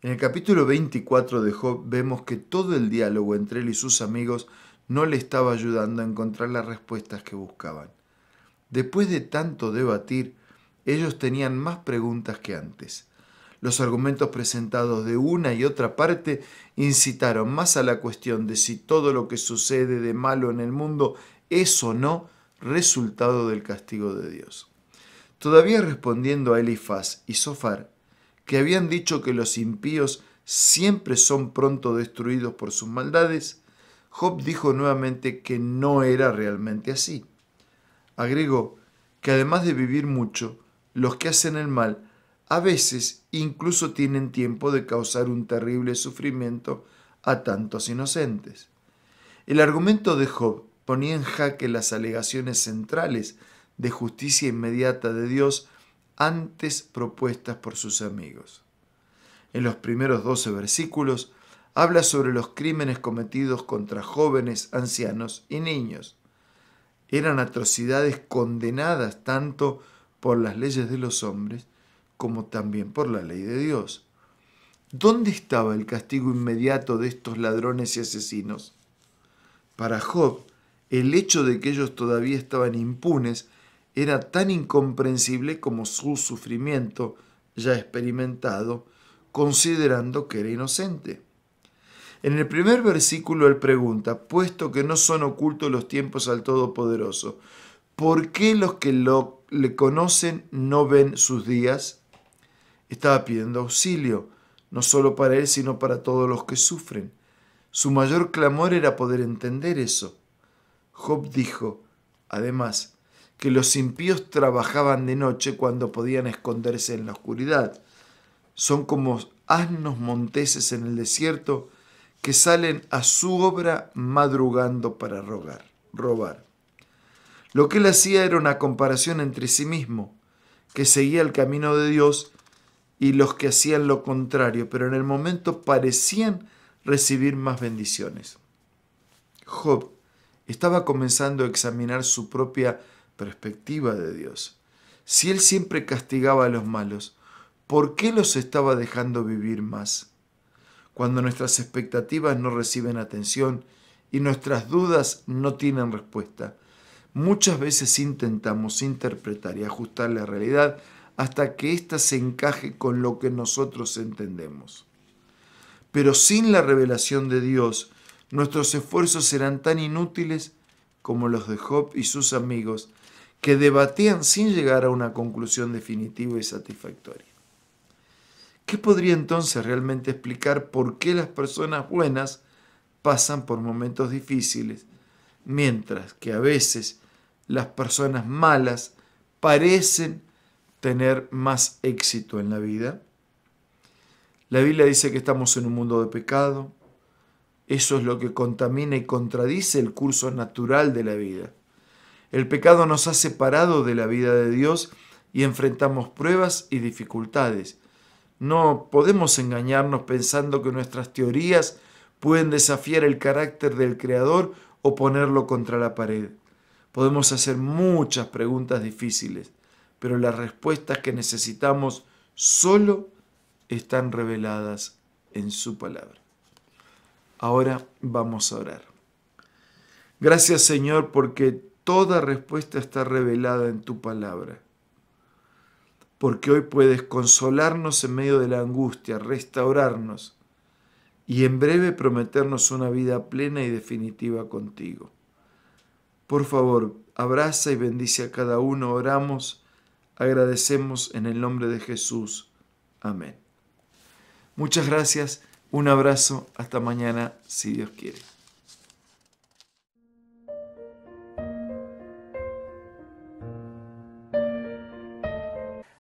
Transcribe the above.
En el capítulo 24 de Job vemos que todo el diálogo entre él y sus amigos no le estaba ayudando a encontrar las respuestas que buscaban. Después de tanto debatir, ellos tenían más preguntas que antes. Los argumentos presentados de una y otra parte incitaron más a la cuestión de si todo lo que sucede de malo en el mundo es o no resultado del castigo de Dios. Todavía respondiendo a Elifaz y Sofar, que habían dicho que los impíos siempre son pronto destruidos por sus maldades, Job dijo nuevamente que no era realmente así. Agregó que además de vivir mucho, los que hacen el mal a veces incluso tienen tiempo de causar un terrible sufrimiento a tantos inocentes. El argumento de Job ponía en jaque las alegaciones centrales de justicia inmediata de Dios antes propuestas por sus amigos. En los primeros doce versículos habla sobre los crímenes cometidos contra jóvenes, ancianos y niños. Eran atrocidades condenadas tanto por las leyes de los hombres como también por la ley de Dios. ¿Dónde estaba el castigo inmediato de estos ladrones y asesinos? Para Job, el hecho de que ellos todavía estaban impunes era tan incomprensible como su sufrimiento ya experimentado, considerando que era inocente. En el primer versículo él pregunta, puesto que no son ocultos los tiempos al Todopoderoso, ¿por qué los que lo, le conocen no ven sus días? Estaba pidiendo auxilio, no solo para él, sino para todos los que sufren. Su mayor clamor era poder entender eso. Job dijo, además, que los impíos trabajaban de noche cuando podían esconderse en la oscuridad. Son como asnos monteses en el desierto que salen a su obra madrugando para rogar, robar. Lo que él hacía era una comparación entre sí mismo, que seguía el camino de Dios, y los que hacían lo contrario, pero en el momento parecían recibir más bendiciones. Job estaba comenzando a examinar su propia perspectiva de Dios. Si Él siempre castigaba a los malos, ¿por qué los estaba dejando vivir más? Cuando nuestras expectativas no reciben atención y nuestras dudas no tienen respuesta, muchas veces intentamos interpretar y ajustar la realidad hasta que ésta se encaje con lo que nosotros entendemos. Pero sin la revelación de Dios, nuestros esfuerzos serán tan inútiles como los de Job y sus amigos, que debatían sin llegar a una conclusión definitiva y satisfactoria. ¿Qué podría entonces realmente explicar por qué las personas buenas pasan por momentos difíciles, mientras que a veces las personas malas parecen tener más éxito en la vida? La Biblia dice que estamos en un mundo de pecado, eso es lo que contamina y contradice el curso natural de la vida. El pecado nos ha separado de la vida de Dios y enfrentamos pruebas y dificultades. No podemos engañarnos pensando que nuestras teorías pueden desafiar el carácter del Creador o ponerlo contra la pared. Podemos hacer muchas preguntas difíciles, pero las respuestas que necesitamos solo están reveladas en su palabra. Ahora vamos a orar. Gracias Señor porque toda respuesta está revelada en tu palabra. Porque hoy puedes consolarnos en medio de la angustia, restaurarnos y en breve prometernos una vida plena y definitiva contigo. Por favor, abraza y bendice a cada uno. Oramos, agradecemos en el nombre de Jesús. Amén. Muchas gracias. Un abrazo, hasta mañana, si Dios quiere.